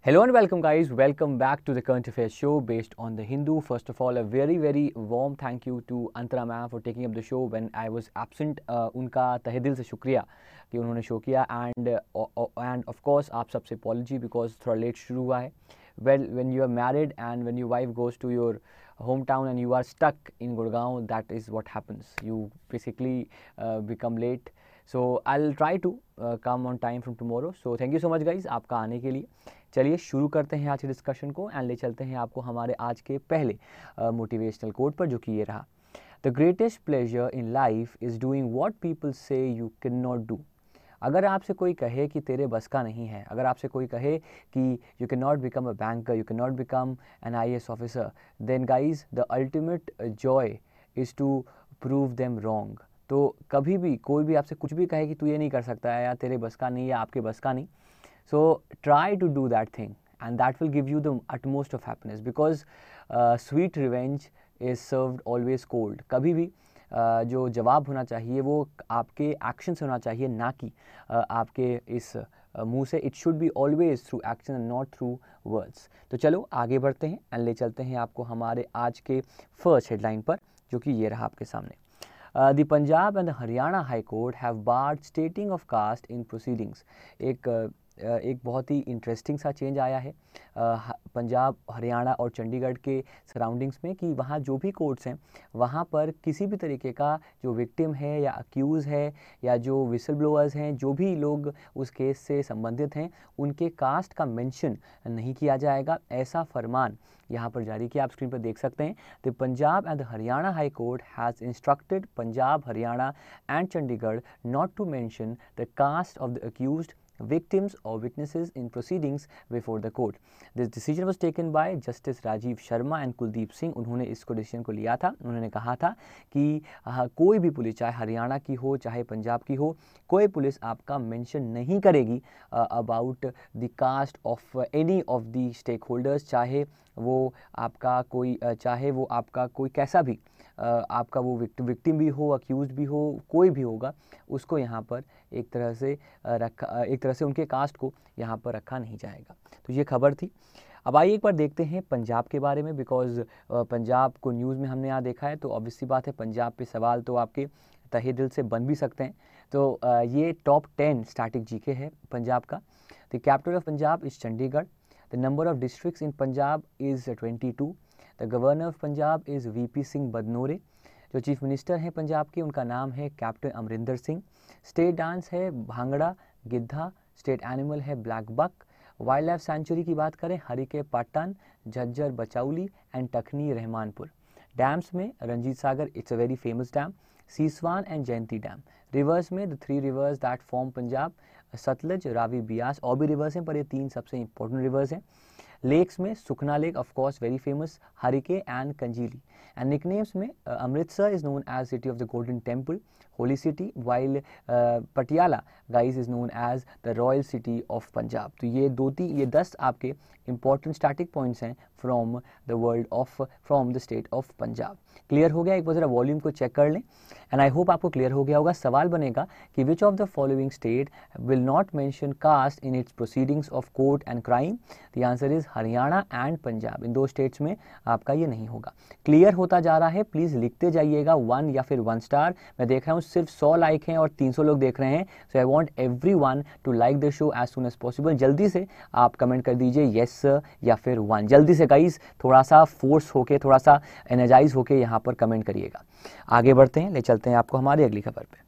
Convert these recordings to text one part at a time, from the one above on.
Hello and welcome guys, welcome back to the Current Affairs show based on The Hindu. First of all, a very very warm thank you to Antara ma'am for taking up the show when I was absent. Uh, उनका तहे दिल से शुक्रिया कि उन्होंने show and and and of course आप सबसे apology because थोड़ा लेट शुरू हुआ है well when you are married and when your your goes and you are stuck in Gurgaon, that is what happens. You basically uh, become late. So I'll try to uh, come on time from tomorrow. So thank you so much guys आपका aane ke liye. चलिए शुरू करते हैं आज के discussion को and ले चलते हैं आपको हमारे आज के पहले मोटिवेशनल कोड पर जो कि ये रहा the greatest pleasure in life is doing what people say you can not do अगर आपसे कोई कहे कि तेरे बस का नहीं है अगर आपसे कोई कहे कि you can not become a banker you can not become an I S officer then guys the ultimate Joy is to prove them wrong तो कभी भी कोई भी आपसे कुछ भी कहे कि तू ये नहीं कर सकता है या तेरे बस का नहीं या आपके बस का नहीं so try to do that thing and that will give you the utmost of happiness because uh, sweet revenge is served always cold kabhi bhi Uh, जो जवाब होना चाहिए वो आपके एक्शन से होना चाहिए ना कि uh, आपके इस uh, मुंह से it should be always through action and not through words तो चलो आगे बढ़ते हैं एंड ले चलते हैं आपको हमारे आज के फर्स्ट हेडलाइन पर जो कि ये रहा आपके सामने the Punjab and Haryana high court have barred stating of caste in proceedings एक uh, एक बहुत ही इंटरेस्टिंग सा चेंज आया है पंजाब हरियाणा और चंडीगढ़ के सराउंडिंग्स में कि वहाँ जो भी कोर्ट्स हैं वहाँ पर किसी भी तरीके का जो विक्टिम है या अक्यूज़ है या जो विसल ब्लोअर्स हैं जो भी लोग उस केस से संबंधित हैं उनके कास्ट का मेंशन नहीं किया जाएगा ऐसा फरमान यहाँ पर जारी किया आप स्क्रीन पर देख सकते हैं the Punjab and Haryana high court has instructed Punjab Haryana and Chandigarh not to mention the caste of the accused victims or witnesses in proceedings before the court. This decision was taken by Justice Rajiv Sharma and Kuldeep Singh उन्होंने इसको decision को लिया था उन्होंने कहा था कि आ, कोई भी पुलिस चाहे हरियाणा की हो चाहे पंजाब की हो कोई पुलिस आपका मेंशन नहीं करेगी about the caste of any of the stakeholders चाहे वो आपका कोई चाहे वो आपका कोई कैसा भी आपका वो विक्ट विक्टिम भी हो अक्यूज भी हो कोई भी होगा उसको यहाँ पर एक तरह से रखा एक तरह से उनके कास्ट को यहाँ पर रखा नहीं जाएगा तो ये खबर थी अब आइए एक बार देखते हैं पंजाब के बारे में बिकॉज पंजाब को न्यूज़ में हमने यहाँ देखा है तो ऑब्वियसली बात है पंजाब पे सवाल तो आपके तहे दिल से बन भी सकते हैं तो ये टॉप टेन स्टैटिक जीके है पंजाब का the capital of Punjab is Chandigarh the number of district in Punjab is twenty two the governor of Punjab is VP Singh Badnore जो चीफ मिनिस्टर हैं पंजाब के उनका नाम है captain Amarinder Singh state dance है भांगड़ा गिद्धा स्टेट एनिमल है blackbuck wildlife sanctuary की बात करें हरिके पाटन झज्जर बचाउली एंड टखनी रहमानपुर डैम्स में Ranjit Sagar it's a very famous dam Siswan and Jayanti dam rivers में the three rivers that form Punjab Sutlej Ravi Beas और भी रिवर्स हैं पर ये तीन सबसे इंपॉर्टेंट रिवर्स हैं लेक्स में Sukhna lake of course very famous Harike and Kanjli and nicknames में Amritsar is known as city of the golden temple holy city while Patiala guys is known as the royal city of Punjab तो ये दो तीन ये दस आपके इंपॉर्टेंट स्टार्टिंग पॉइंट्स हैं from the world of from the state of Punjab clear हो गया एक बार ज़रा वॉल्यूम को चेक कर लें एंड आई होप आपको क्लियर हो गया होगा सवाल बनेगा कि which of the following state will not mention caste in its proceedings of court and crime the answer is Haryana and Punjab इन दो स्टेट्स में आपका ये नहीं होगा क्लियर होता जा रहा है प्लीज़ लिखते जाइएगा वन या फिर वन स्टार मैं देख रहा हूँ सिर्फ सौ लाइक हैं और तीन सौ लोग देख रहे हैं so I want everyone to like the show as soon as possible जल्दी से आप कमेंट कर दीजिए येस प्लस uh, या फिर वन जल्दी से गाइस थोड़ा सा फोर्स होके थोड़ा सा एनर्जाइज होके यहाँ पर कमेंट करिएगा आगे बढ़ते हैं ले चलते हैं आपको हमारी अगली खबर पर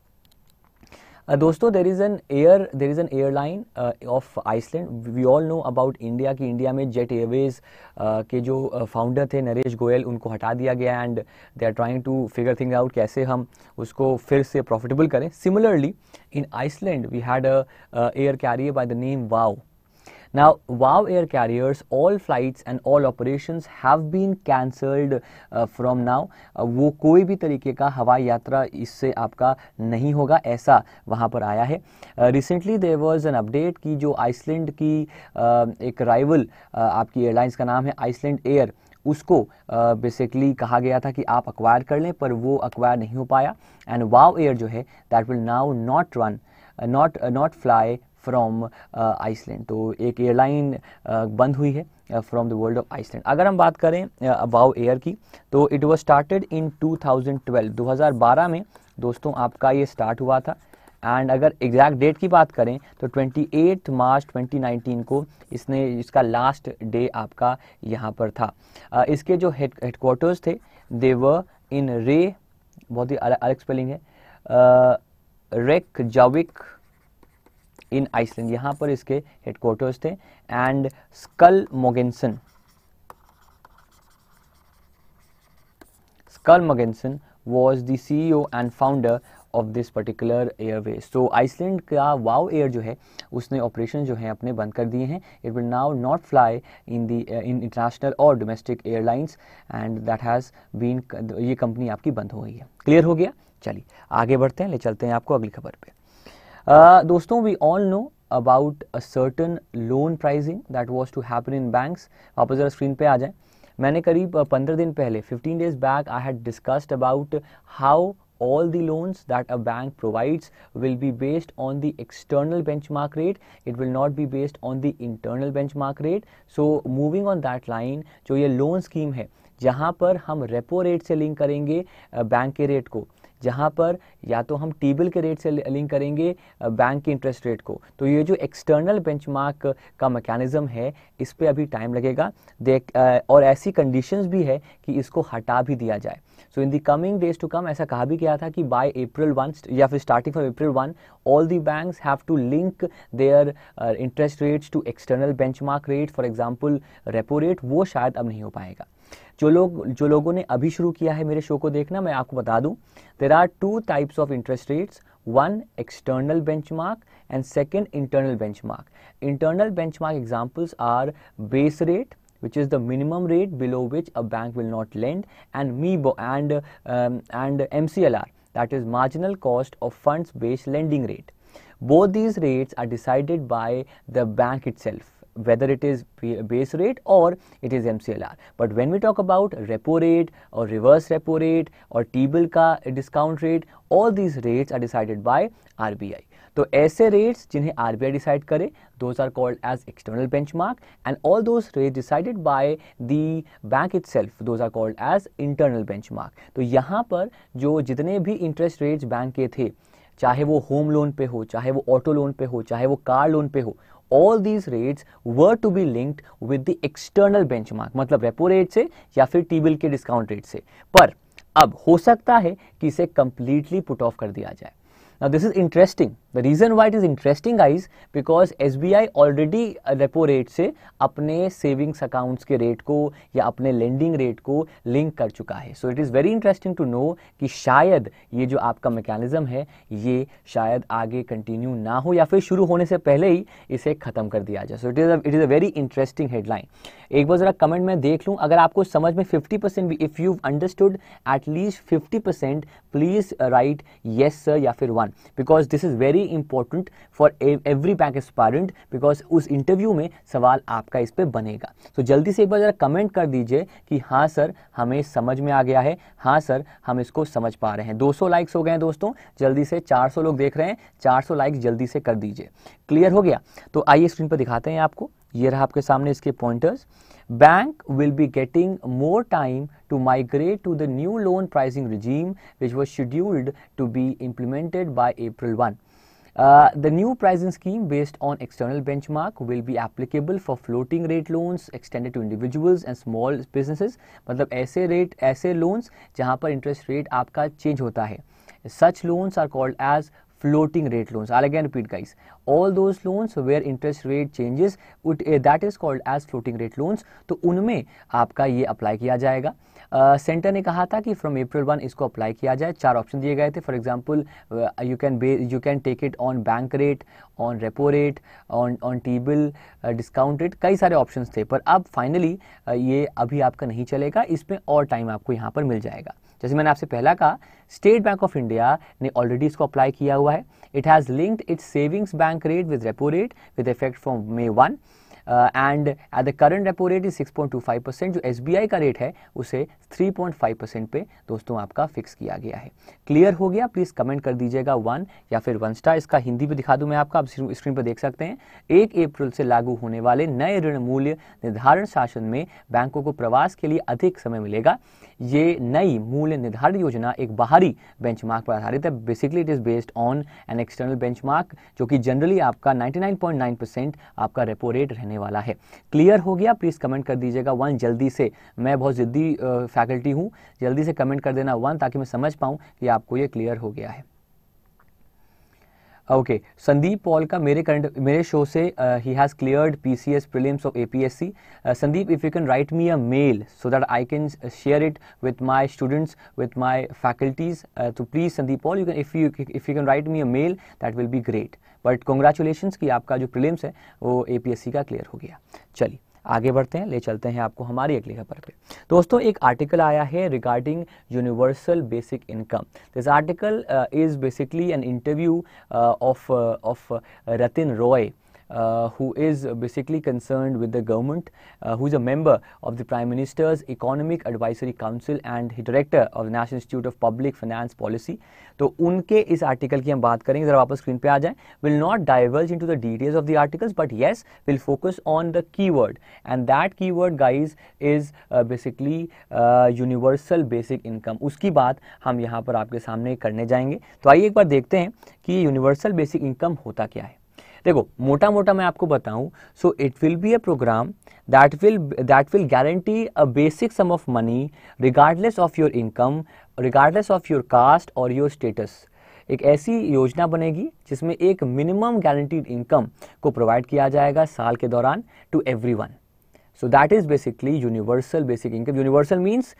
uh, दोस्तों there is an air there is an airline of Iceland we all know about India कि इंडिया में जेट एयरवेज uh, के जो फाउंडर थे नरेश गोयल उनको हटा दिया गया and they are trying to figure thing out कैसे हम उसको फिर से प्रॉफिटेबल करें similarly in Iceland we had a air carrier by the name वाओ Now, WOW air carriers, all flights and all operations have been cancelled uh, from now. Uh, वो कोई भी तरीके का हवाई यात्रा इससे आपका नहीं होगा ऐसा वहाँ पर आया है recently there was an update कि जो आइसलैंड की uh, एक राइवल uh, आपकी एयरलाइंस का नाम है आइसलैंड एयर उसको बेसिकली uh, कहा गया था कि आप अक्वायर कर लें पर वो अक्वायर नहीं हो पाया एंड वाव एयर जो है that will now not run not not fly from Iceland uh, तो एक एयरलाइन uh, बंद हुई है from the world of Iceland अगर हम बात करें अबाउ uh, एयर की तो इट वॉज स्टार्टेड इन 2012 2012 में दोस्तों आपका ये स्टार्ट हुआ था एंड अगर एग्जैक्ट डेट की बात करें तो 28 मार्च 2019 को इसने इसका लास्ट डे आपका यहाँ पर था uh, इसके जो हेडक्वार्टर्स थे देवर इन रे बहुत ही अलग अलग स्पेलिंग है रेक जाविक इन आइसलैंड यहां पर इसके हेडक्वार्टर्स थे and Skuli Mogensen Skuli Mogensen was the CEO and founder of this particular airways तो आइसलैंड का वाव एयर जो है उसने ऑपरेशन जो है अपने बंद कर दिए हैं it will now not fly in the in international और domestic airlines and that has been ये कंपनी आपकी बंद हो गई है क्लियर हो गया चलिए आगे बढ़ते हैं ले चलते हैं आपको अगली खबर पर Uh, दोस्तों we all know about a certain loan pricing that was to happen in bank वापस जरा स्क्रीन पे आ जाए मैंने करीब uh, पंद्रह दिन पहले fifteen days back I had discussed about how all the loans that a bank provides will be based on the external benchmark rate it will not be based on the internal benchmark rate so moving on that line जो ये loan scheme है जहाँ पर हम repo rate से link करेंगे bank uh, के rate को जहाँ पर या तो हम टेबल के रेट से लिंक करेंगे बैंक के इंटरेस्ट रेट को तो ये जो एक्सटर्नल बेंचमार्क का मैकेनिज़्म है इस पर अभी टाइम लगेगा देख और ऐसी कंडीशंस भी है कि इसको हटा भी दिया जाए so in the coming days to come ऐसा कहा भी गया था कि बाय अप्रैल वन या फिर starting from April one all the banks have to link their interest rates to external benchmark rate for example repo rate वो शायद अब नहीं हो पाएगा जो लोग जो लोगों ने अभी शुरू किया है मेरे शो को देखना मैं आपको बता दूं there are two types of interest rates one external benchmark and second internal benchmark internal benchmark examples are base rate which is the minimum rate below which a bank will not lend and me and and M that is marginal cost of fund based lending rate both these rates are decided by the bank itself whether it is base rate or it is MCLR. But when we talk about repo rate or reverse repo rate or T-bill का discount rate, all these rates are decided by RBI. तो ऐसे rates जिन्हें RBI decide करे those are called as external benchmark and all those rate decided by the bank itself those are called as internal benchmark तो यहाँ पर जो जितने भी इंटरेस्ट रेट्स बैंक के थे चाहे वो होम लोन पे हो चाहे वो ऑटो लोन पे हो चाहे वो कार लोन पे हो all these rates were to be linked with the external benchmark मतलब रेपो रेट से या फिर टीबिल के डिस्काउंट रेट से पर अब हो सकता है कि इसे कंप्लीटली पुट ऑफ कर दिया जाए this is interesting The reason why it is interesting guys, because S B I already repo rate से अपने सेविंग्स accounts के रेट को या अपने लेंडिंग रेट को लिंक कर चुका है so it is very interesting to know कि शायद ये जो आपका मैकेनिज़्म है ये शायद आगे कंटिन्यू ना हो या फिर शुरू होने से पहले ही इसे ख़त्म कर दिया जाए so it is it is a very interesting headline एक बार ज़रा कमेंट में देख लूँ अगर आपको समझ में फिफ्टी परसेंट भी if you understood at least fifty percent please right yes sir या फिर one because this is very very important for every bank aspirant because उस इंटरव्यू में सवाल आपका इस पर बनेगा तो so, जल्दी से एक बार ज़रा कमेंट कर दीजिए कि हाँ सर हमें समझ में आ गया है हाँ सर हम इसको समझ पा रहे हैं 200 लाइक्स हो गए हैं दोस्तों जल्दी से 400 लोग देख रहे हैं 400 लाइक्स जल्दी से कर दीजिए क्लियर हो गया तो आइए स्क्रीन पर दिखाते हैं आपको ये रहा आपके सामने इसके pointers bank will be getting more time to migrate to the new loan pricing regime which was scheduled to be implemented by April one Uh, the new pricing scheme based on external benchmark will be applicable for floating rate loans extended to individuals and small businesses मतलब ऐसे rate ऐसे loans जहां पर interest rate आपका change होता है such loans are called as floating rate loans. I'll again repeat guys, all those loans where interest rate changes would, uh, eh, that is called as floating rate loans. तो उनमें आपका ये apply किया जाएगा centre uh, ने कहा था कि फ्रॉम अप्रैल वन इसको अप्लाई किया जाए चार ऑप्शन दिए गए थे for example you can you can take it on bank rate on repo rate on on T bill discount rate कई सारे ऑप्शंस थे पर अब फाइनली uh, ये अभी आपका नहीं चलेगा इसमें और टाइम आपको यहाँ पर मिल जाएगा जैसे मैंने आपसे पहला कहा स्टेट बैंक ऑफ इंडिया ने ऑलरेडी इसको अप्लाई किया हुआ है it has linked its savings bank rate with repo rate with effect from May one and at the current repo rate is 6.25 percent जो एस का रेट है उसे 3.5 परसेंट पे दोस्तों आपका फिक्स किया गया है क्लियर हो गया प्लीज़ कमेंट कर दीजिएगा वन या फिर वन स्टार इसका हिंदी भी दिखा दूं मैं आपका आप स्क्रीन पर देख सकते हैं एक अप्रैल से लागू होने वाले नए ऋण मूल्य निर्धारण शासन में बैंकों को प्रवास के लिए अधिक समय मिलेगा ये नई मूल्य निर्धारण योजना एक बाहरी बेंचमार्क पर आधारित है basically it is based on an external benchmark जो कि जनरली आपका 99.9 परसेंट आपका रेपो रेट रहने वाला है क्लियर हो गया प्लीज़ कमेंट कर दीजिएगा वन जल्दी से मैं बहुत ज़िद्दी फैकल्टी हूँ जल्दी से कमेंट कर देना वन ताकि मैं समझ पाऊँ कि आपको ये क्लियर हो गया है ओके संदीप पॉल का मेरे करंट मेरे शो से ही has cleared PCS prelims of APSC Sandeep if you can write me a mail so that I can share it with my students with my faculties तो please Sandeep Paul you can if you if you can write me a mail that will be great but congratulation की आपका जो prelims है वो ए का clear हो गया चलिए आगे बढ़ते हैं ले चलते हैं आपको हमारी अगली खबर पे दोस्तों एक आर्टिकल आया है regarding universal basic income this article is basically an interview of of Ratin Roy Uh, who is basically concerned with the government, uh, who is a member of the Prime Minister's Economic Advisory Council and he director of the National Institute of Public Finance Policy. तो उनके इस article की हम बात करेंगे जरा वापस screen पे आ जाए will not diverge into the details of the articles but yes will focus on the keyword and that keyword guys is basically universal basic income उसकी बात हम यहाँ पर आपके सामने करने जाएंगे तो आइए एक बार देखते हैं कि यूनिवर्सल बेसिक इनकम होता क्या है देखो मोटा मोटा मैं आपको बताऊं so it will be a program that will that will guarantee a basic sum of money regardless of your income regardless of your caste और योर स्टेटस एक ऐसी योजना बनेगी जिसमें एक मिनिमम गारंटीड इनकम को प्रोवाइड किया जाएगा साल के दौरान to everyone so that is basically universal basic income universal means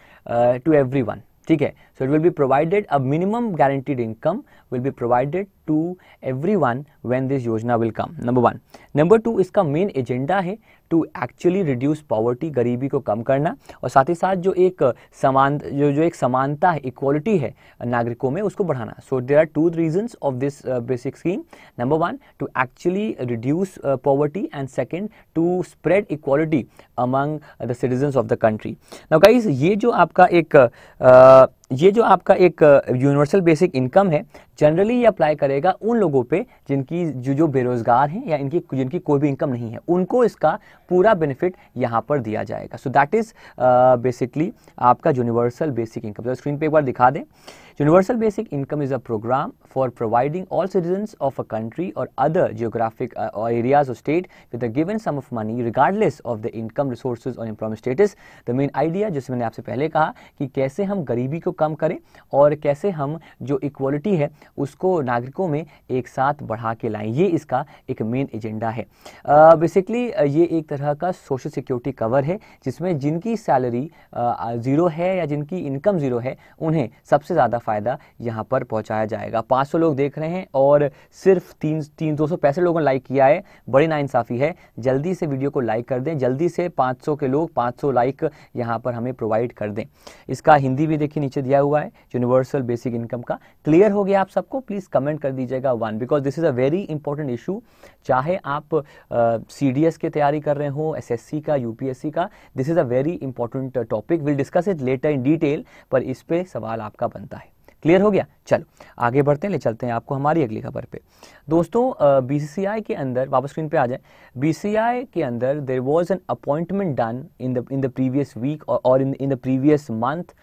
to everyone ठीक है so it will be provided a minimum guaranteed income will be provided to everyone when this योजना will come number one number two इसका main agenda है to actually reduce poverty गरीबी को कम करना और साथ ही साथ जो एक समान जो जो एक समानता है इक्वालिटी है नागरिकों में उसको बढ़ाना so there are two reasons of this basic scheme number one to actually reduce poverty and second to spread equality among the citizens of the country now ये जो आपका एक uh, ये जो आपका एक यूनिवर्सल बेसिक इनकम है generally ये अप्लाई करेगा उन लोगों पे जिनकी जो जो बेरोजगार हैं या इनकी जिनकी कोई भी इनकम नहीं है उनको इसका पूरा बेनिफिट यहाँ पर दिया जाएगा सो दैट इज़ बेसिकली आपका यूनिवर्सल बेसिक इनकम स्क्रीन पे एक बार दिखा दें universal basic income is a program for providing all citizens of a country और अदर जियोग्राफिक एरियाज और state with a given sum of money regardless of the income resource और employment status the main idea जिसमें मैंने आपसे पहले कहा कि कैसे हम गरीबी को कम करें और कैसे हम जो इक्वालिटी है उसको नागरिकों में एक साथ बढ़ा के लाएँ ये इसका एक मेन एजेंडा है बेसिकली uh, uh, ये एक तरह का सोशल सिक्योरिटी कवर है जिसमें जिनकी सैलरी ज़ीरो uh, है या जिनकी इनकम ज़ीरो है उन्हें सबसे ज़्यादा फ़ायदा यहाँ पर पहुँचाया जाएगा 500 लोग देख रहे हैं और सिर्फ तीन तीन दो सौ पैंसठ लोगों ने लाइक किया है बड़ी नाइंसाफ़ी है जल्दी से वीडियो को लाइक कर दें जल्दी से 500 के लोग 500 लाइक यहाँ पर हमें प्रोवाइड कर दें इसका हिंदी भी देखिए नीचे दिया हुआ है यूनिवर्सल बेसिक इनकम का क्लियर हो गया आप सबको प्लीज़ कमेंट कर दीजिएगा one because this is a very important issue चाहे आप सी डी एस की तैयारी कर रहे हो एस एस सी का यू पी एस सी का this is a very important topic will discuss it later in detail पर इस पर सवाल आपका बनता है क्लियर हो गया चलो आगे बढ़ते हैं ले चलते हैं आपको हमारी अगली खबर पे दोस्तों बीसीसीआई के अंदर वापस स्क्रीन पे आ जाए बीसीसीआई के अंदर there was an appointment done in the in the previous week और in in the previous month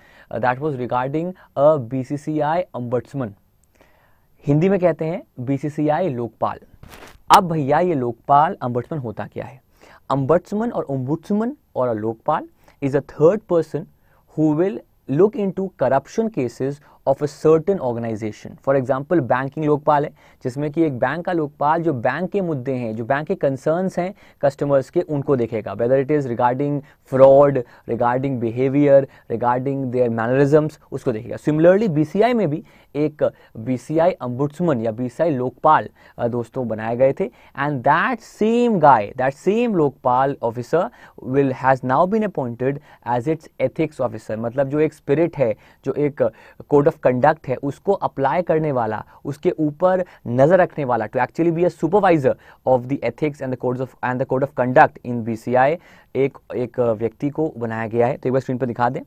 that was regarding a BCCI ombudsman Hindi में कहते हैं बीसीसीआई लोकपाल अब भैया ये लोकपाल अम्बट्समन होता क्या है अम्बट्समन और अम्बुट्समन और Lokpal is a third person who will look into corruption cases of a certain organisation for example banking Lokpal है जिसमें कि एक बैंक का लोकपाल जो बैंक के मुद्दे हैं जो बैंक के कंसर्न्स हैं कस्टमर्स के उनको देखेगा whether it is regarding fraud regarding behaviour regarding their mannerism उसको देखेगा सिमिलरली बी में भी एक बी सी आई अम्बुड्समन या बी सी आई लोकपाल दोस्तों बनाए गए थे and that same guy that same Lokpal officer will has now been appointed as its ethics officer मतलब जो एक स्पिरिट है जो एक कोड ऑफ कंडक्ट है उसको अप्लाई करने वाला उसके ऊपर नज़र रखने वाला to actually be a supervisor of the ethics and the code of and the code of conduct in B C I एक एक व्यक्ति को बनाया गया है तो एक बार स्क्रीन पर दिखा दें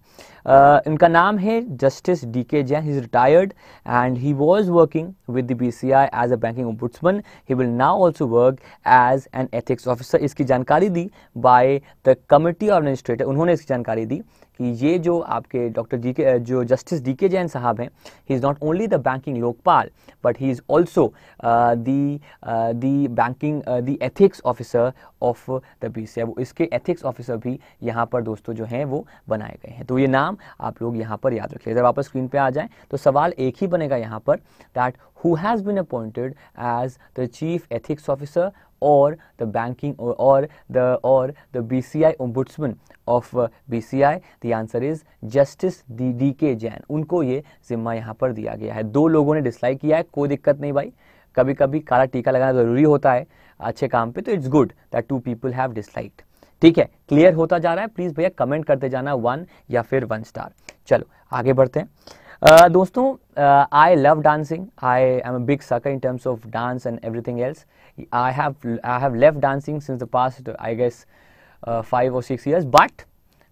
उनका नाम है justice D K Jain he is retired and he was working with the B C I as a banking ombudsman he will now also work as an ethics officer इसकी जानकारी दी by the committee of administrator उन्होंने इसकी जानकारी दी कि ये जो आपके डॉक्टर डी के जो जस्टिस डी के जैन साहब हैं he is not only the banking Lokpal but he is also the the banking the ethics officer of the B C वो इसके एथिक्स ऑफिसर भी यहाँ पर दोस्तों जो हैं वो बनाए गए हैं तो ये नाम आप लोग यहाँ पर याद रखिए जब वापस स्क्रीन पर आ जाए तो सवाल एक ही बनेगा यहाँ पर that who has been appointed as the chief ethics officer or the banking or, or the or the BCI ombudsman of uh, BCI the answer is justice K Jain उनको ये जिम्मा यहाँ पर दिया गया है दो लोगों ने डिसलाइक किया है कोई दिक्कत नहीं भाई कभी कभी काला टीका लगाना ज़रूरी होता है अच्छे काम पे तो it's good that two people have disliked ठीक है क्लियर होता जा रहा है प्लीज़ भैया कमेंट करते जाना वन या फिर वन स्टार चलो आगे बढ़ते हैं uh, दोस्तों I love dancing I am big sucker in terms of dance and everything else I have I have left dancing since the past I guess uh, five or six years, but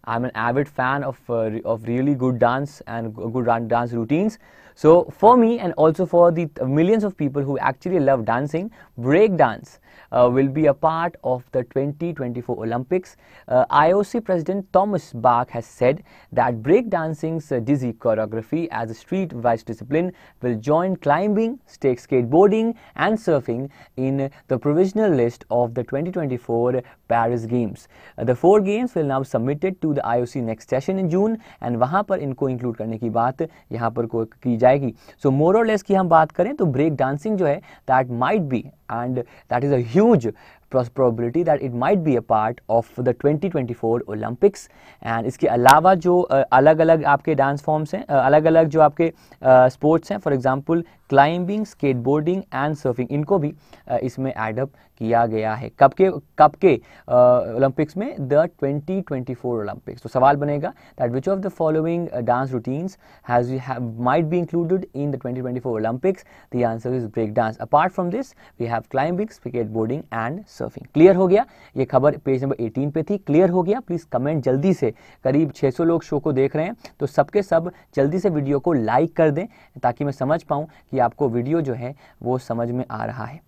I'm an avid fan of uh, of really good dance and good dance routines. So for me and also for the millions of people who actually love dancing, break dance uh, will be a part of the 2024 Olympics. Uh, IOC President Thomas Bach has said that breakdancing's uh, dizzy choreography as a street-wise discipline will join climbing, stake skateboarding and surfing in the provisional list of the 2024 Paris Games. Uh, the four games will now be submitted to the IOC next session in June and वहाँ पर इनको include करने की बात यहाँ पर की जाएगी So more or less की हम बात करें तो breakdancing जो है that might be, and that is a huge probability that it might be a part of the 2024 twenty four Olympics and इसके अलावा जो अलग अलग आपके डांस फॉर्म्स हैं अलग अलग जो आपके स्पोर्ट्स हैं for example climbing skateboarding and surfing इनको भी इसमें एडअप किया गया है कब के कब के ओलंपिक्स में द 2024 ओलंपिक्स तो सवाल बनेगा that which of the following dance routines has might be included in the 2024 Olympics the answer is break dance apart from this we have climbing skateboarding and surfing clear हो गया ये खबर page number 18 पे थी clear हो गया please comment जल्दी से करीब 600 लोग शो को देख रहे हैं तो सबके सब जल्दी से वीडियो को लाइक कर दें ताकि मैं समझ पाऊँ कि आपको वीडियो जो है वो समझ में आ रहा है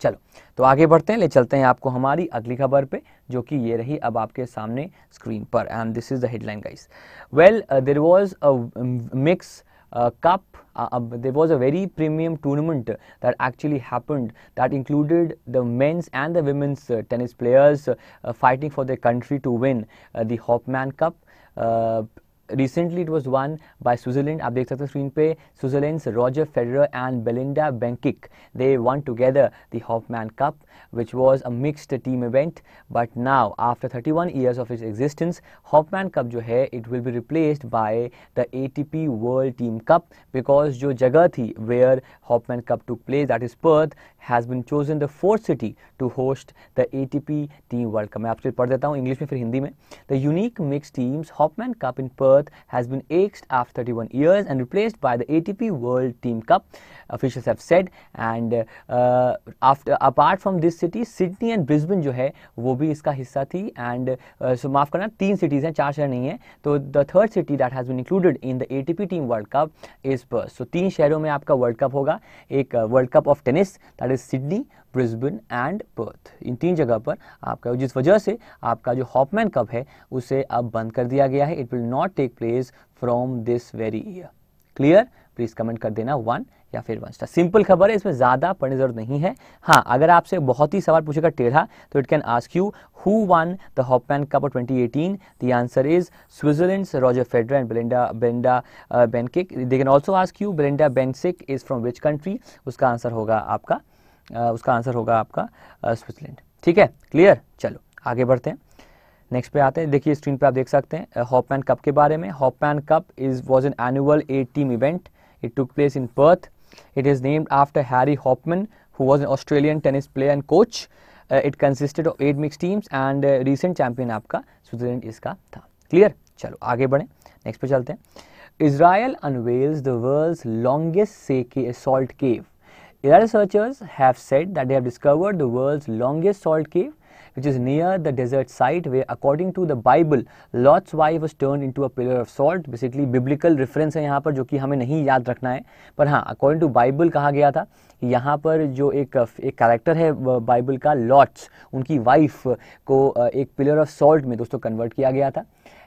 चलो तो आगे बढ़ते हैं ले चलते हैं आपको हमारी अगली खबर पे जो कि ये रही अब आपके सामने स्क्रीन पर and this is the headline guys well there was a mix cup there was a very premium tournament that actually happened that included the men's and the women's tennis players fighting for the country to win the Hopman Cup recently it was won by switzerland aap dekh sakte screen pe switzerland's roger federer and belinda Bencic. they won together the hofmann cup which was a mixed team event but now after 31 years of its existence hofmann cup jo hai it will be replaced by the atp world team cup because jo jagah thi where hofmann cup took place that is perth has been chosen the fourth city to host the atp team world cup main aapko pad deta hu english mein fir hindi mein the unique mixed teams hofmann cup in perth Earth has been axed after 31 years and replaced by the ATP World Team Cup officials have said and uh, after apart from this city Sydney and Brisbane जो है वो भी इसका हिस्सा थी and so माफ़ करना तीन सिटीज़ हैं चार शहर नहीं है तो the third city that has been included in the A team world cup is Perth so तीन शहरों में आपका वर्ल्ड कप होगा एक world cup of tennis that is Sydney Brisbane and Perth इन तीन जगह पर आपका जिस वजह से आपका जो हॉपमैन कप है उसे अब बंद कर दिया गया है it will not take place from this very year clear please comment कर देना वन या फिर वन स्टार तो सिंपल खबर है इसमें ज़्यादा पढ़ने जरूरत नहीं है हाँ अगर आपसे बहुत ही सवाल पूछेगा टेढ़ा तो it can ask you who won the Hopman Cup twenty eighteen the answer is Switzerland Roger Federer and Belinda Belinda Bencic they can also ask you Belinda Bencic is from which country उसका आंसर होगा आपका uh, उसका आंसर होगा आपका Switzerland uh, ठीक है क्लियर चलो आगे बढ़ते हैं नेक्स्ट पे आते हैं देखिए स्क्रीन पे आप देख सकते हैं हॉपमैन uh, कप के बारे में Hopman Cup is was an annual eight team event it took place in Perth It is named after Harry Hopman, who was an Australian tennis player and coach. Uh, it consisted of eight mixed teams and uh, recent champion आपका Switzerland इसका था Clear? चलो आगे बढ़ें Next पे चलते हैं Israel unveils the world's longest सेके salt cave Israeli researchers have said that they have discovered the world's longest salt cave which is near the desert site where according to the Bible Lot's wife was turned into a pillar of salt basically biblical reference है यहाँ पर जो कि हमें नहीं याद रखना है पर हाँ according to Bible कहा गया था कि यहाँ पर जो एक एक कैरेक्टर है बाइबल का लॉट्स उनकी वाइफ को एक पिलर ऑफ सॉल्ट में दोस्तों कन्वर्ट किया गया था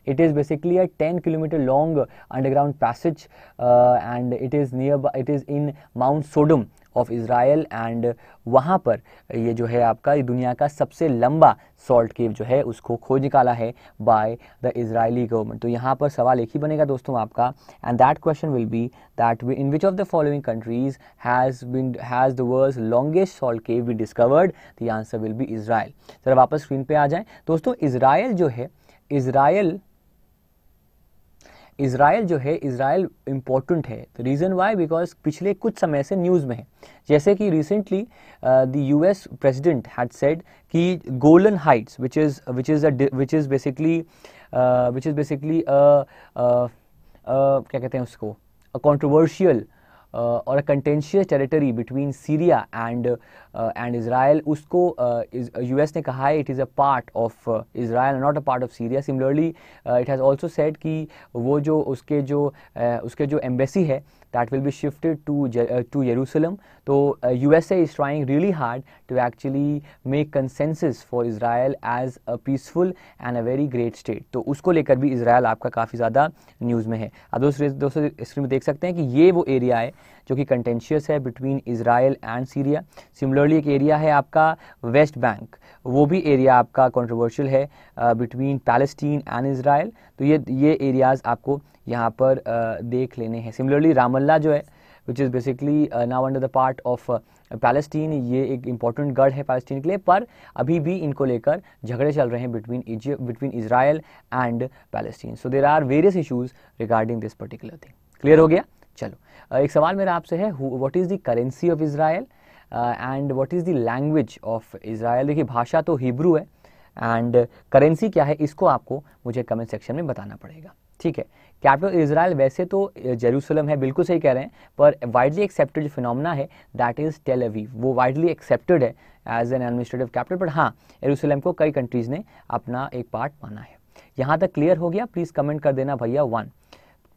it is basically a 10 kilometer long underground passage uh, and it is near it is in mount sodom of Israel and वहाँ पर ये जो है आपका दुनिया का सबसे लंबा सॉल्ट केव जो है उसको खोज निकाला है बाय द इसराइली गवर्नमेंट तो यहाँ पर सवाल एक ही बनेगा दोस्तों आपका and that question will be that in which of the following countries has been has the world longest salt cave be discovered the answer will be Israel जरा वापस स्क्रीन पर आ जाए दोस्तों इसराइल जो है इसराइल इसराइल जो है Israel important है तो रीज़न वाई बिकॉज पिछले कुछ समय से न्यूज़ में है जैसे कि recently the U S president had said कि Golden Heights which is which is which is basically which is basically क्या कहते हैं उसको कॉन्ट्रोवर्शियल uh, और a contentious territory between Syria and and Israel उसको यू एस ने कहा है it is a part of Israel not a part of Syria similarly it has also said कि वो जो उसके जो uh, उसके जो एम्बेसी है that will be shifted to to Jerusalem तो U S A is trying really hard to actually make consensus for Israel as a peaceful and a very great state. तो उसको लेकर भी इसराइल आपका काफ़ी ज़्यादा न्यूज़ में है अब दोस्तों दोस्तों स्क्रीन में देख सकते हैं कि ये वो एरिया है जो कि कंटेंशियस है between Israel and Syria similarly एक एरिया है आपका वेस्ट बैंक वो भी एरिया आपका कॉन्ट्रोवर्शियल है बिटवीन पैलेस्टीन एंड इसराइल तो ये ये एरियाज़ आपको यहाँ पर uh, देख लेने हैं सिमिलरली रामल्ला जो है which is basically now under the part of Palestine ये एक इंपॉर्टेंट गढ़ है पैलेस्टीन के लिए पर अभी भी इनको लेकर झगड़े चल रहे हैं between between Israel and Palestine so there are various issues regarding this particular thing clear हो गया चलो एक सवाल मेरा आपसे है what is the currency of Israel and what is the language of Israel देखिए भाषा तो हिब्रू है एंड करेंसी क्या है इसको आपको मुझे कमेंट सेक्शन में बताना पड़ेगा ठीक है कैपिटल इसराइल वैसे तो जेरूसलम है बिल्कुल सही कह रहे हैं पर वाइडली एक्सेप्टेड जो फिनोमना है दैट इज़ टेल अवी वो वाइडली एक्सेप्टेड है as an administrative capital but हाँ जेरूसलम को कई कंट्रीज़ ने अपना एक पार्ट माना है यहाँ तक क्लियर हो गया प्लीज़ कमेंट कर देना भैया वन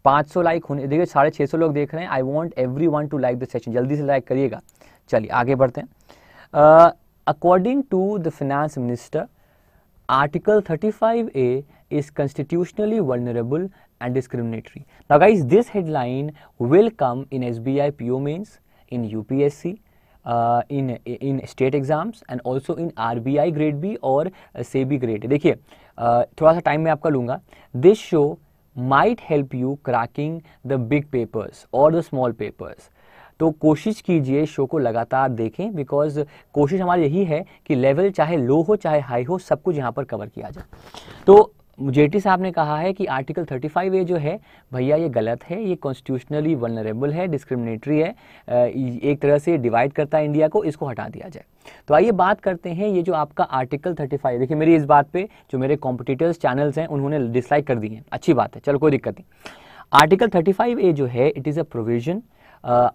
500 लाइक होने देखिए साढ़े छः सौ लोग देख रहे हैं I want everyone to like the session जल्दी से लाइक करिएगा चलिए आगे बढ़ते हैं according to the finance minister article 35 A is constitutionally vulnerable and discriminatory. Now guys, this headline will come in SBI PO mains, in UPSC, uh, in in state exams and also in RBI grade B or SEBI grade. dekhiye uh, thoda sa time मैं aapka lunga this show might help you cracking the big papers or the small papers तो कोशिश कीजिए show को लगातार देखें because कोशिश हमारी यही है कि लेवल चाहे लो हो चाहे हाई हो सब कुछ यहाँ पर कवर किया जाए तो जेटी साहब ने कहा है कि आर्टिकल 35 ए जो है भैया ये गलत है ये कॉन्स्टिट्यूशनली वनरेबल है डिस्क्रिमिनेटरी है एक तरह से डिवाइड करता है इंडिया को इसको हटा दिया जाए तो आइए बात करते हैं ये जो आपका आर्टिकल 35 देखिए मेरी इस बात पे जो मेरे कॉम्पिटिटर्स चैनल्स हैं उन्होंने डिसलाइक कर दिए हैं अच्छी बात है चलो कोई दिक्कत नहीं आर्टिकल फाइव ए जो है it is a provision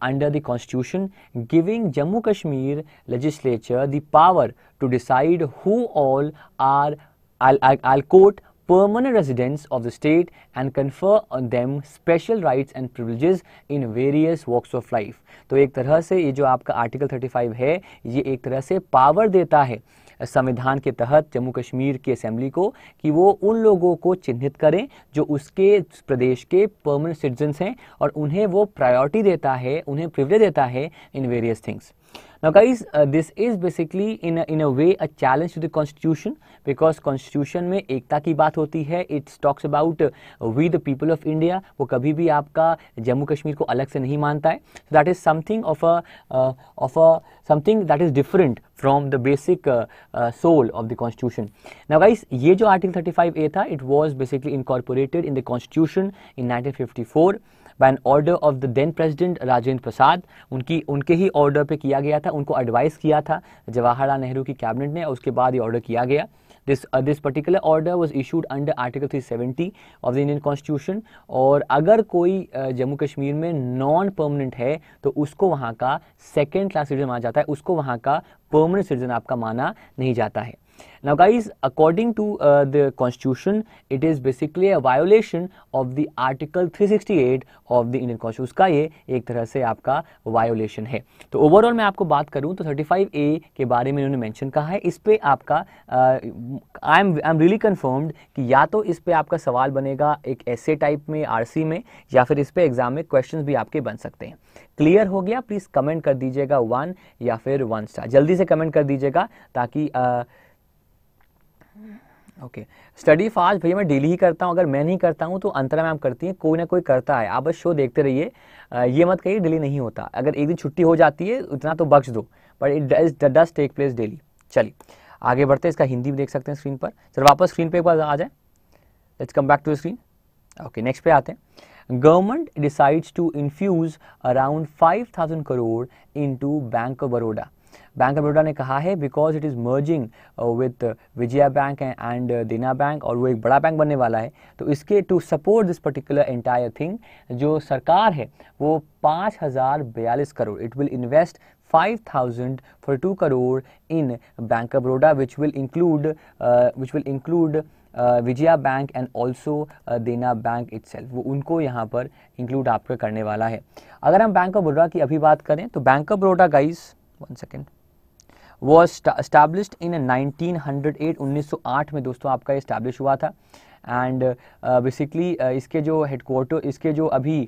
under the constitution giving Jammu Kashmir legislature the power to decide who all are all court permanent residents of the state and confer on them special rights and privileges in various walks of life. तो एक तरह से ये जो आपका article 35 है ये एक तरह से पावर देता है संविधान के तहत जम्मू कश्मीर की असेंबली को कि वो उन लोगों को चिन्हित करें जो उसके प्रदेश के परमानेंट सिटीजन्स हैं और उन्हें वो प्रायोरिटी देता है उन्हें प्रिवलेज देता है in various things now guys uh, this is basically in a, in a way a challenge to the constitution because constitution में एकता की बात होती है it talks about uh, we the people of India वो कभी भी आपका जम्मू कश्मीर को अलग से नहीं मानता है so that is something of a uh, of a something that is different from the basic uh, uh, soul of the constitution now guys ये जो article 35a था it was basically incorporated in the constitution in 1954 by an order of the then president Rajendra Prasad उनकी उनके ही order पे किया गया था उनको एडवाइस किया था जवाहरलाल नेहरू की कैबिनेट ने उसके बाद ये ऑर्डर किया गया this this particular order was issued under article three 370 of the Indian constitution और अगर कोई uh, जम्मू कश्मीर में नॉन परमानेंट है तो उसको वहाँ का सेकेंड क्लास सिटीजन माना जाता है उसको वहाँ का परमानेंट सिटीजन आपका माना नहीं जाता है Now guys, according to uh, the constitution, it is basically a violation of the article 368 of the Indian constitution. उसका ये एक तरह से आपका वायोलेशन है तो ओवरऑल मैं आपको बात करूं तो 35 ए के बारे में इन्होंने मेंशन कहा है इस पे आपका I am I am really confirmed कि या तो इस पे आपका सवाल बनेगा एक ऐसे टाइप में आरसी में या फिर इस पे एग्जाम में क्वेश्चंस भी आपके बन सकते हैं क्लियर हो गया प्लीज़ कमेंट कर दीजिएगा वन या फिर वन स्टार जल्दी से कमेंट कर दीजिएगा ताकि uh, ओके स्टडी फास्ट भैया मैं डेली ही करता हूँ अगर मैं नहीं करता हूँ तो अंतरा मैम करती हैं कोई ना कोई करता है आप बस शो देखते रहिए ये मत कहिए डेली नहीं होता अगर एक दिन छुट्टी हो जाती है उतना तो बख्श दो but it does take place daily चलिए आगे बढ़ते हैं इसका हिंदी भी देख सकते हैं स्क्रीन पर सर वापस स्क्रीन पर एक बार आ जाए let's come back to screen okay next पे आते हैं government decides to infuse around five thousand crore into Bank of Baroda Bank of Baroda ने कहा है because it is merging with Vijaya Bank and Dena Bank और वो एक बड़ा बैंक बनने वाला है तो इसके to support this particular entire thing जो सरकार है वो पाँच हज़ार बयालीस crore it will invest 5000 for 2 crore in Bank of of which will include uh, which will include Vijaya Bank and also Dena Bank itself वो उनको यहाँ पर इंक्लूड आपका करने वाला है अगर हम बैंक ऑफ बड़ौदा की अभी बात करें तो Bank of Baroda guys one second वो स्टैब्लिश्ड इन 1908 1908 में दोस्तों आपका इस्टेब्लिश हुआ था एंड बेसिकली uh, uh, इसके जो हेडकोार्टर इसके जो अभी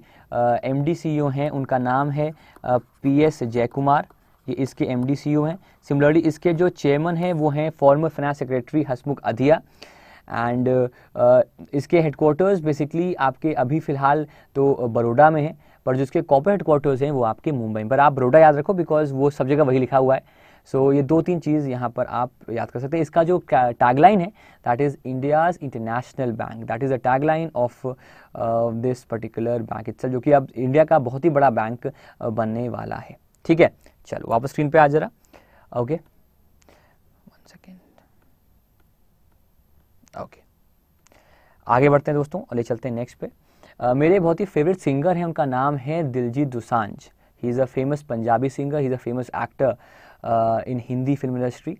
एम डी सी हैं उनका नाम है पी uh, एस जयकुमार ये इसके एम डी सी हैं सिमिलरली इसके जो चेयरमैन हैं वो हैं former finance secretary Hasmukh Adhia and uh, uh, इसके हेडकोार्टर्स बेसिकली आपके अभी फ़िलहाल तो बड़ोडा में हैं पर जो इसके कॉपर क्वार्टर्स हैं वो आपके मुंबई पर आप बड़ोडा याद रखो बिकॉज वो सब जगह वही लिखा हुआ है सो so, ये दो तीन चीज़ यहाँ पर आप याद कर सकते हैं इसका जो टैगलाइन है that is India's international bank that is a tagline of this particular bank it's जो कि अब इंडिया का बहुत ही बड़ा बैंक uh, बनने वाला है ठीक है चलो वापस स्क्रीन पे आ जरा ओके वन सेकेंड ओके आगे बढ़ते हैं दोस्तों और ले चलते हैं नेक्स्ट पे मेरे बहुत ही फेवरेट सिंगर हैं उनका नाम है Diljit Dosanjh he is a famous Punjabi singer he is a famous actor in Hindi film industry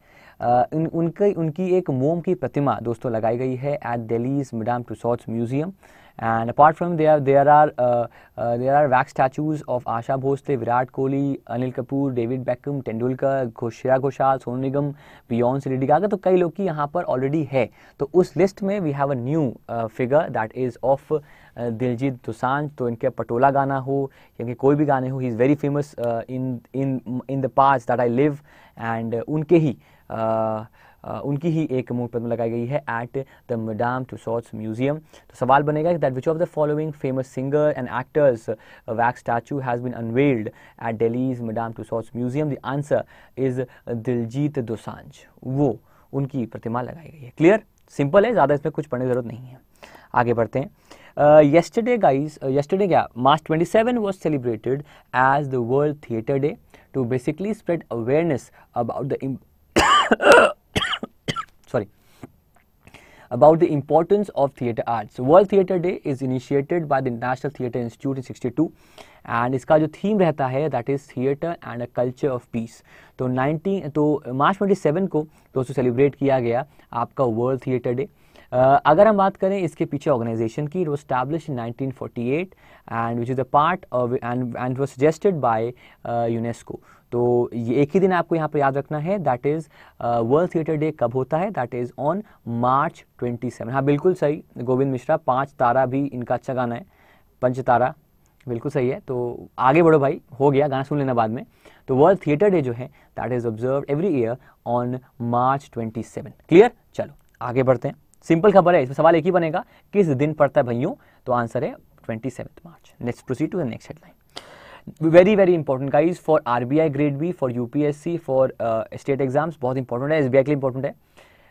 उनकी उनकी एक मोम की प्रतिमा दोस्तों लगाई गई है at Delhi's Madame Tussauds museum And apart from there, there are uh, uh, there are wax statues of Asha Bhosle, Virat Kohli, Anil Kapoor, David Beckham, Tendulkar, Shreya Ghoshal, Sonu Nigam, Beyonce, Lady Gaga. तो कई लोग की यहाँ पर already है तो उस list में we have a new figure that is of Diljit Dosanjh तो इनके पटोला गाना हो या इनके कोई भी गाने हो he is very famous in in in the past that I live and उनके ही uh, उनकी ही एक मूर्ति पद्म लगाई गई है at the Madame Tussauds museum तो सवाल बनेगा कि that which of the following famous singer and actors wax statue has been unveiled at Delhi's Madame Tussauds museum the answer is Diljit Dosanjh वो उनकी प्रतिमा लगाई गई है क्लियर सिंपल है ज़्यादा इसमें कुछ पढ़ने की जरूरत नहीं है आगे बढ़ते हैं येस्टरडे गाइज येस्टरडे क्या March 27 was celebrated as the world theatre day to basically spread awareness about the sorry about the importance of theater arts world theater day is initiated by the national theater institute in 62 and इसका जो theme रहता है that is theatre and a culture of peace तो 19 तो मार्च 27 को दोस्तों celebrate किया गया आपका वर्ल्ड थिएटर डे Uh, अगर हम बात करें इसके पीछे ऑर्गेनाइजेशन की वो establish in 1948 and which is a part of and and was suggested by UNESCO तो ये एक ही दिन आपको यहाँ पर याद रखना है that is world theatre day कब होता है दैट इज़ ऑन मार्च 27 हाँ बिल्कुल सही गोविंद मिश्रा पाँच तारा भी इनका अच्छा गाना है पंच तारा बिल्कुल सही है तो आगे बढ़ो भाई हो गया गाना सुन लेना बाद में तो वर्ल्ड थिएटर डे जो है that is observe every year on March seven clear चलो आगे बढ़ते हैं सिंपल खबर है इसमें सवाल एक ही बनेगा किस दिन पड़ता है भैया तो आंसर है 27 March next proceed to the next headline very very important guys for R B I grade B for UPSC for state exams बहुत इंपॉर्टेंट है एस बी आई के लिए इंपॉर्टेंट है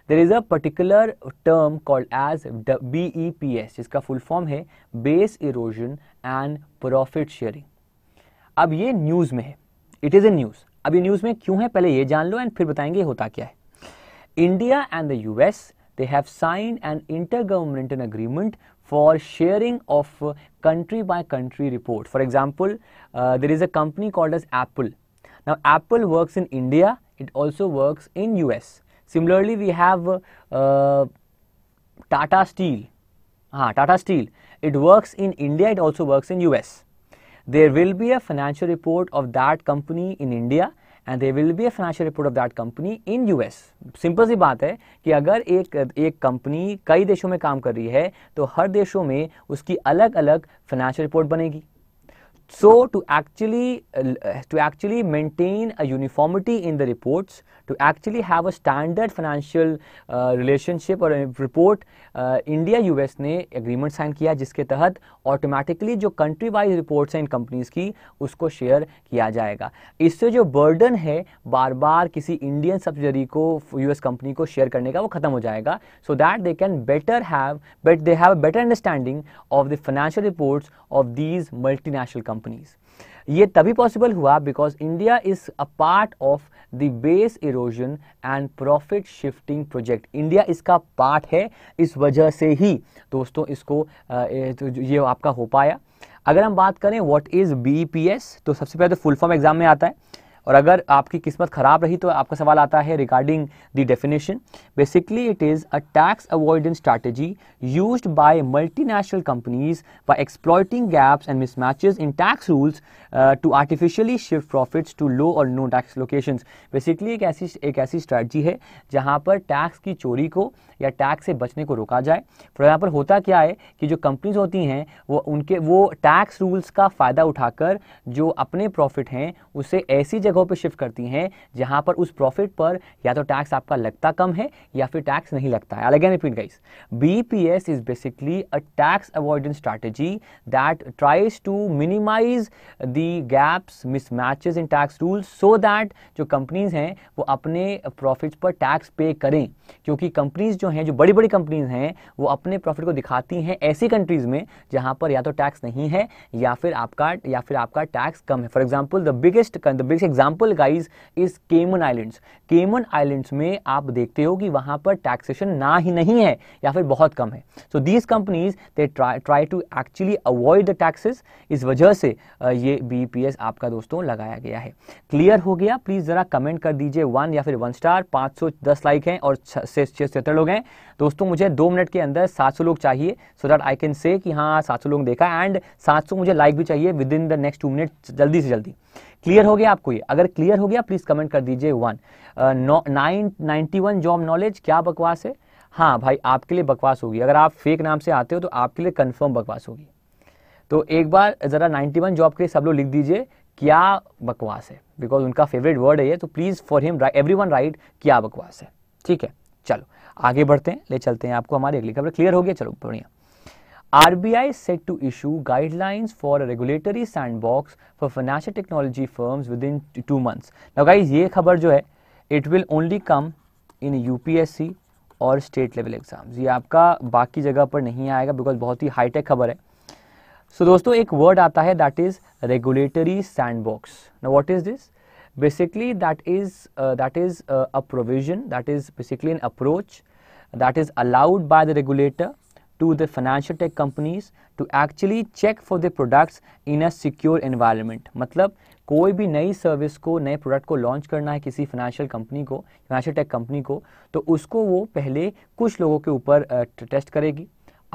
there is a particular term called as B E P S जिसका full form है base erosion and profit sharing अब ये news में है इट इज़ ए न्यूज़ अब ये न्यूज़ में क्यों है पहले ये जान लो एंड फिर बताएंगे होता क्या है India and the US they have signed an intergovernmental agreement for sharing of uh, country by country report. For example, uh, there is a company called as Apple. Now Apple works in India, it also works in US. Similarly, we have uh, Tata Steel. Ah, Tata Steel. It works in India, it also works in US. There will be a financial report of that company in India and they will be a financial report of that company in US simple सी बात है कि अगर एक एक company कई देशों में काम कर रही है तो हर देशों में उसकी अलग अलग फाइनेंशियल रिपोर्ट बनेगी So to actually, uh, to actually maintain a uniformity in the reports, to actually have a standard financial uh, relationship or a report, uh, India-US ne agreement sign kiya jiske तहत automatically जो country wise reports हैं इन companies की उसको share किया जाएगा इससे जो burden है बार बार किसी Indian subsidiary को US company को share करने का वो ख़त्म हो जाएगा so that they can better have, but they have a better understanding of the financial reports of these multinational companies. Companies ये तभी पॉसिबल हुआ because India is a part of the base erosion and profit shifting project India इसका part है इस वजह से ही दोस्तों इसको तो ये आपका हो पाया अगर हम बात करें व्हाट इज बीपीएस तो सबसे पहले तो फुल फॉर्म एग्जाम में आता है और अगर आपकी किस्मत ख़राब रही तो आपका सवाल आता है regarding the definition basically it is a tax avoidance strategy use by multinational companies by exploiting gaps and mismatches in tax rules to artificially shift profits to low और नो टैक्स लोकेशन बेसिकली एक ऐसी एक ऐसी स्ट्रैटी है जहाँ पर tax की चोरी को या टैक्स से बचने को रोका जाए फॉर एग्जाम्पल होता क्या है कि जो कंपनीज होती हैं वो उनके वो टैक्स रूल्स का फ़ायदा उठाकर जो अपने प्रॉफिट हैं उसे ऐसी जगह जगहों पे शिफ्ट करती हैं जहाँ पर उस प्रॉफिट पर या तो टैक्स आपका लगता कम है या फिर टैक्स नहीं लगता है again repeat guys BPS is basically a tax avoidance strategy that tries to minimize the gaps mismatches in tax rules so that जो कंपनीज हैं वो अपने प्रॉफिट पर टैक्स पे करें क्योंकि कंपनीज जो हैं जो बड़ी बड़ी कंपनीज हैं वो अपने प्रॉफिट को दिखाती हैं ऐसी कंट्रीज़ में जहाँ पर या तो टैक्स नहीं है या फिर आपका या फिर आपका टैक्स कम है for example the biggest the biggest exam example guys is Cayman islands केमन आइलैंड्स में आप देखते हो कि वहां पर टैक्सेशन ना ही नहीं है या फिर बहुत कम है so these companies they try to actually avoid the taxes इस वजह से ये बी आपका दोस्तों लगाया गया है क्लियर हो गया प्लीज़ ज़रा कमेंट कर दीजिए वन या फिर वन स्टार पाँच सौ दस लाइक हैं और छिहत्तर लोग हैं दोस्तों मुझे दो मिनट के अंदर सात सौ लोग चाहिए सो दैट आई कैन से कि हाँ सात सौ लोग देखा एंड सात सौ मुझे लाइक भी चाहिए within the next two minute जल्दी से जल्दी क्लियर हो गया आपको ये अगर क्लियर हो गया प्लीज कमेंट कर दीजिए one nine ninety one job knowledge क्या बकवास है हाँ भाई आपके लिए बकवास होगी अगर आप फेक नाम से आते हो तो आपके लिए कन्फर्म बकवास होगी तो एक बार ज़रा वन जॉब के लिए सब लोग लिख दीजिए क्या बकवास है बिकॉज उनका फेवरेट वर्ड है ये तो please for him every one right क्या बकवास है ठीक है चलो आगे बढ़ते हैं ले चलते हैं आपको हमारी अगली खबर क्लियर हो गया चलो बढ़िया RBI is set to issue guidelines for a regulatory sandbox for financial technology firms within two months. Now guys, ये खबर जो है, it will only come in UPSC or state level exams. ये आपका बाकी जगह पर नहीं आएगा because बहुत ही हाईटेक खबर है so, दोस्तों एक word आता है that is regulatory sandbox. Now, what is this? basically that is uh, that is uh, a provision that is basically an approach that is allowed by the regulator to the financial tech companies to actually check for the products in a secure environment मतलब कोई भी नई service को नए product को launch करना है किसी फाइनेंशियल कंपनी को फाइनेंशियल टेक कंपनी को तो उसको वो पहले कुछ लोगों के ऊपर टेस्ट करेगी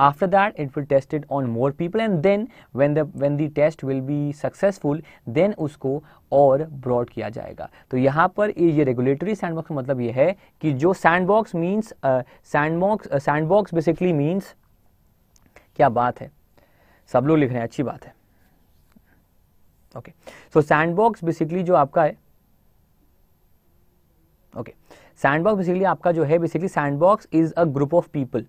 after that it will test it on more people and then when the when the test will be successful then उसको और ब्रॉड किया जाएगा तो यहाँ पर ये रेगुलेटरी सैंडबॉक्स का मतलब ये है कि जो sandbox uh, sandbox basically means uh, क्या बात है सब लोग लिख रहे हैं अच्छी बात है ओके सो सैंडबॉक्स बेसिकली जो आपका है ओके सैंडबॉक्स बेसिकली आपका जो है basically sandbox is a group of people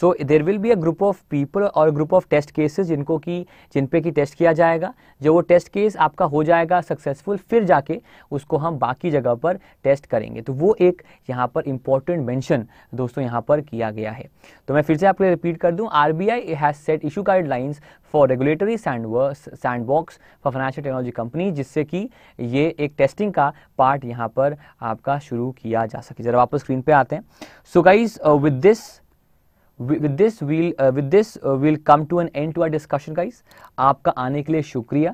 so there will be a group of people और ग्रुप ऑफ टेस्ट केसेस जिनको कि जिन की कि टेस्ट किया जाएगा जब वो टेस्ट केस आपका हो जाएगा सक्सेसफुल फिर जाके उसको हम बाकी जगह पर टेस्ट करेंगे तो वो एक यहाँ पर इंपॉर्टेंट मैंशन दोस्तों यहाँ पर किया गया है तो मैं फिर से आपको रिपीट कर दूँ R B I has set issue guidelines for regulatory sand sand box for financial technology company जिससे कि ये एक टेस्टिंग का पार्ट यहाँ पर आपका शुरू किया जा सके जरा वापस स्क्रीन पे आते हैं so guys with this with this we'll with this we'll come to an end to our discussion our आपका आने के लिए शुक्रिया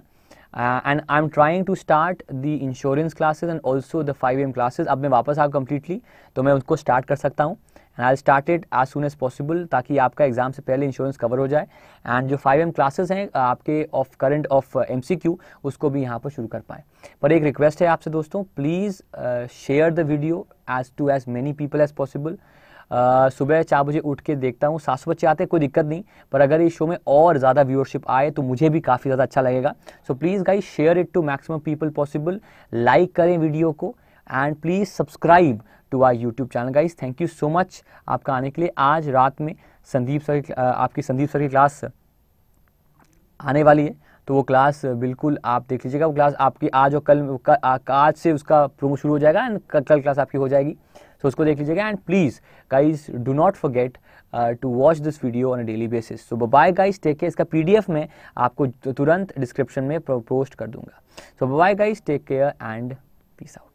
and I am trying to start the insurance classes and also the five M classes अब मैं वापस आऊँ completely तो मैं उनको स्टार्ट कर सकता हूँ and I start it as soon as possible ताकि आपका एग्जाम से पहले इंश्योरेंस कवर हो जाए एंड जो फाइव एम क्लासेज हैं uh, आपके of current of M C Q उसको भी यहाँ पर शुरू कर पाएँ पर एक रिक्वेस्ट है आपसे दोस्तों please share the video as to as many people as possible सुबह चार बजे उठ के देखता हूँ सात सौ बच्चे आते हैं कोई दिक्कत नहीं पर अगर इस शो में और ज़्यादा व्यूअरशिप आए तो मुझे भी काफ़ी ज़्यादा अच्छा लगेगा so please guys share it to maximum people possible like करें वीडियो को and please subscribe to our YouTube channel guys thank you so much आपका आने के लिए आज रात में संदीप सर आपकी संदीप सर की क्लास आने वाली है तो वो क्लास बिल्कुल आप देख लीजिएगा वो क्लास आपकी आज और कल आज से उसका प्रोमो शुरू हो जाएगा एंड कल क्लास आपकी हो जाएगी सो उसको देख लीजिएगा and please guys do not forget to watch this video on a daily basis so bye guys take care इसका पी में आपको तुरंत डिस्क्रिप्शन में पोस्ट कर दूंगा so bye guys take care and peace out